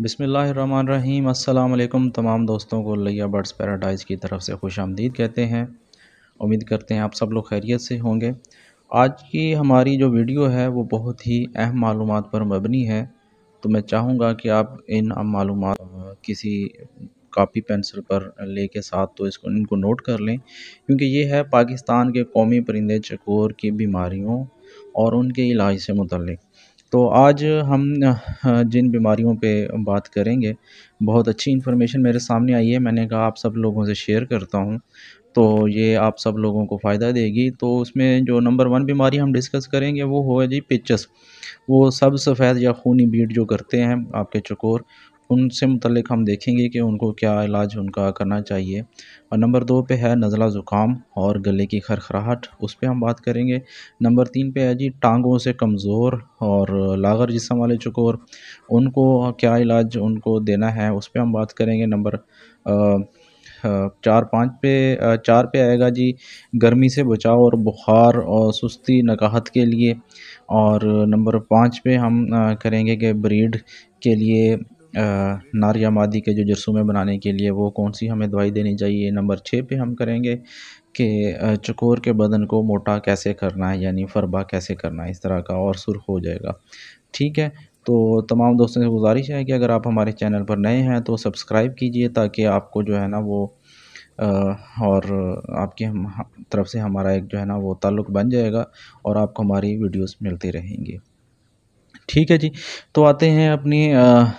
बिसमीम् अल्लाम तमाम दोस्तों को लिया बर्ड्स पैराडाइज़ की तरफ से खुश आमदीद कहते हैं उम्मीद करते हैं आप सब लोग खैरियत से होंगे आज की हमारी जो वीडियो है वो बहुत ही अहम मालूम पर मबनी है तो मैं चाहूँगा कि आप इन मालूम किसी कापी पेंसिल पर ले के साथ तो इसको इनको नोट कर लें क्योंकि ये है पाकिस्तान के कौमी परिंदे चकोर की बीमारियों और उनके इलाज से मुतक़ तो आज हम जिन बीमारियों पे बात करेंगे बहुत अच्छी इन्फॉर्मेशन मेरे सामने आई है मैंने कहा आप सब लोगों से शेयर करता हूँ तो ये आप सब लोगों को फ़ायदा देगी तो उसमें जो नंबर वन बीमारी हम डिस्कस करेंगे वो हो जी पिचस वो सब सफ़ेद या खूनी बीट जो करते हैं आपके चकोर उनसे मुतलिक हम देखेंगे कि उनको क्या इलाज उनका करना चाहिए और नंबर दो पे है नज़ला ज़ुकाम और गले की खरखराहट उस पर हम बात करेंगे नंबर तीन पे है जी टांगों से कमज़ोर और लागर जिसम वाले चकोर उनको क्या इलाज उनको देना है उस पर हम बात करेंगे नंबर चार पाँच पे चार पे आएगा जी गर्मी से बचाव और बुखार और सुस्ती नकाहत के लिए और नंबर पाँच पे हम करेंगे कि ब्रीड के लिए नार या मादी के जो जरसूमे बनाने के लिए वो कौन सी हमें दवाई देनी चाहिए नंबर छः पे हम करेंगे कि चकोर के बदन को मोटा कैसे करना है यानी फरबा कैसे करना है इस तरह का और सुर्ख हो जाएगा ठीक है तो तमाम दोस्तों से गुजारिश है कि अगर आप हमारे चैनल पर नए हैं तो सब्सक्राइब कीजिए ताकि आपको जो है ना वो और आपके हम तरफ से हमारा एक जो है ना वो ताल्लुक़ बन जाएगा और आपको हमारी वीडियोस मिलती रहेंगी ठीक है जी तो आते हैं अपनी आ, आ,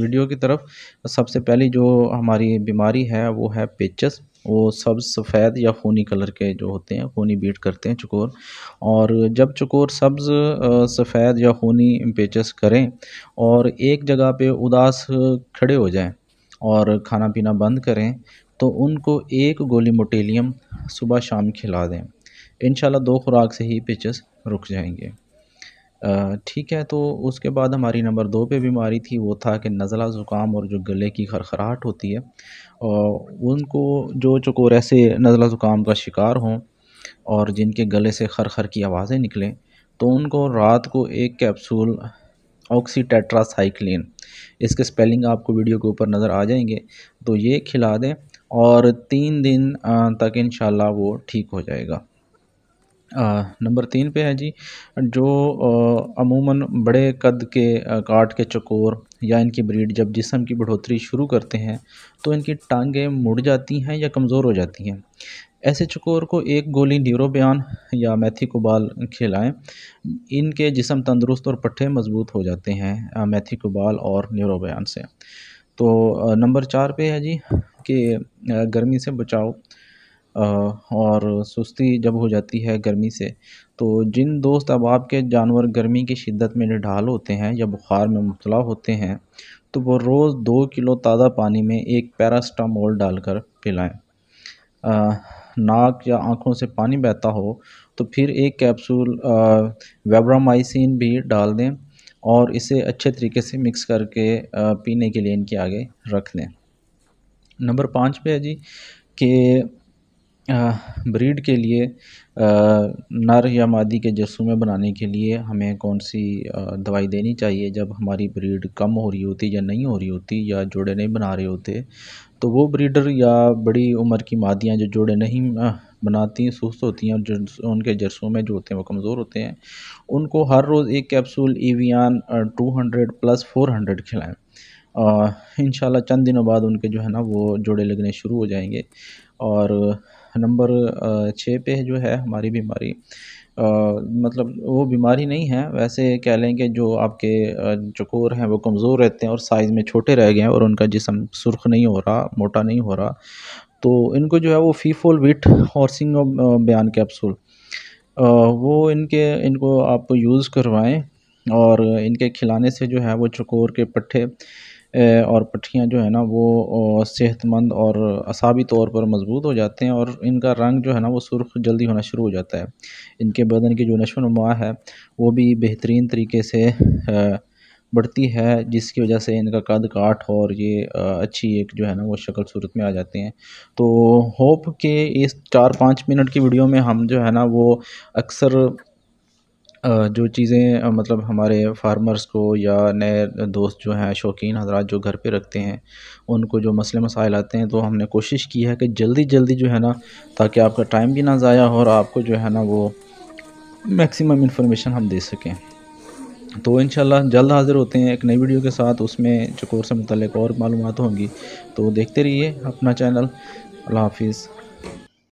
वीडियो की तरफ सबसे पहली जो हमारी बीमारी है वो है पेचस वो सब सफ़ेद या खूनी कलर के जो होते हैं खूनी बीट करते हैं चकोर और जब चकोर सब्ज़ सफ़ेद या खूनी पेचस करें और एक जगह पे उदास खड़े हो जाएं और खाना पीना बंद करें तो उनको एक गोली मोटेलियम सुबह शाम खिला दें इन दो खुराक से ही पेचस रुक जाएंगे ठीक है तो उसके बाद हमारी नंबर दो पे बीमारी थी वो था कि नज़ला ज़ुकाम और जो गले की खरखराहट होती है और उनको जो चकोर ऐसे नज़ला ज़ुकाम का शिकार हों और जिनके गले से खर खर की आवाज़ें निकलें तो उनको रात को एक कैप्सूल ऑक्सीटेट्रासाइक्लिन इसके स्पेलिंग आपको वीडियो के ऊपर नज़र आ जाएंगे तो ये खिला दें और तीन दिन तक इन वो ठीक हो जाएगा नंबर तीन पे है जी जो अमूमन बड़े कद के काट के चकोर या इनकी ब्रीड जब जिसम की बढ़ोतरी शुरू करते हैं तो इनकी टांगें मुड़ जाती हैं या कमज़ोर हो जाती हैं ऐसे चकोर को एक गोली न्यूरोबयान या मेथी कुबाल खिलाएं इनके जिसम तंदरुस्त और पट्टे मजबूत हो जाते हैं मेथी कुबाल और न्यूरोबयान से तो नंबर चार पे है जी कि गर्मी से बचाओ और सुस्ती जब हो जाती है गर्मी से तो जिन दोस्त अहबाब के जानवर गर्मी की शिद्दत में निढाल होते हैं या बुखार में मुबला होते हैं तो वो रोज़ दो किलो ताज़ा पानी में एक पैरास्टामोल डालकर पिलाएं नाक या आँखों से पानी बहता हो तो फिर एक कैप्सूल वेब्रामाइसिन भी डाल दें और इसे अच्छे तरीके से मिक्स करके पीने के लिए इनके आगे रख दें नंबर पाँच पे है जी कि ब्रीड के लिए नर या मादी के जस्म में बनाने के लिए हमें कौन सी दवाई देनी चाहिए जब हमारी ब्रीड कम हो रही होती या नहीं हो रही होती या जोड़े नहीं बना रहे होते तो वो ब्रीडर या बड़ी उम्र की मादियाँ जो जोड़े नहीं बनाती सुस्त होती हैं और जो उनके जर्सों में जो होते हैं वो कमज़ोर होते हैं उनको हर रोज़ एक capsule Evion two hundred plus four hundred खिलाएँ इन चंद दिनों बाद उनके जो है ना वो जोड़े लगने शुरू हो जाएंगे और नंबर छः पे जो है हमारी बीमारी आ, मतलब वो बीमारी नहीं है वैसे कह लें कि जो आपके चकोर हैं वो कमज़ोर रहते हैं और साइज़ में छोटे रह गए हैं और उनका जिसम सुर्ख नहीं हो रहा मोटा नहीं हो रहा तो इनको जो है वो फीफोल विट हॉर्सिंग बयान कैप्सूल वो इनके इनको आप यूज़ करवाएं और इनके खिलाने से जो है वो चकोर के पट्ठे और पट्टियाँ जो है ना वो सेहतमंद और असाबी तौर पर मज़बूत हो जाते हैं और इनका रंग जो है ना वो सुर्ख जल्दी होना शुरू हो जाता है इनके बदन की जो नशो नुमा है वो भी बेहतरीन तरीके से बढ़ती है जिसकी वजह से इनका कद काठ और ये अच्छी एक जो है ना वो शक्ल सूरत में आ जाते हैं तो होप के इस चार पाँच मिनट की वीडियो में हम जो है ना वो अक्सर जो चीज़ें मतलब हमारे फार्मर्स को या नए दोस्त जो हैं शौकीन हज़रात जो घर पे रखते हैं उनको जो मसले मसाइल आते हैं तो हमने कोशिश की है कि जल्दी जल्दी जो है ना ताकि आपका टाइम भी ना ज़ाया हो और आपको जो है ना वो मैक्सिमम इन्फॉर्मेशन हम दे सकें तो इन जल्द हाज़िर होते हैं एक नई वीडियो के साथ उसमें जो कोर्स से मतलब और मालूम होंगी तो देखते रहिए अपना चैनल अल्लाह हाफिज़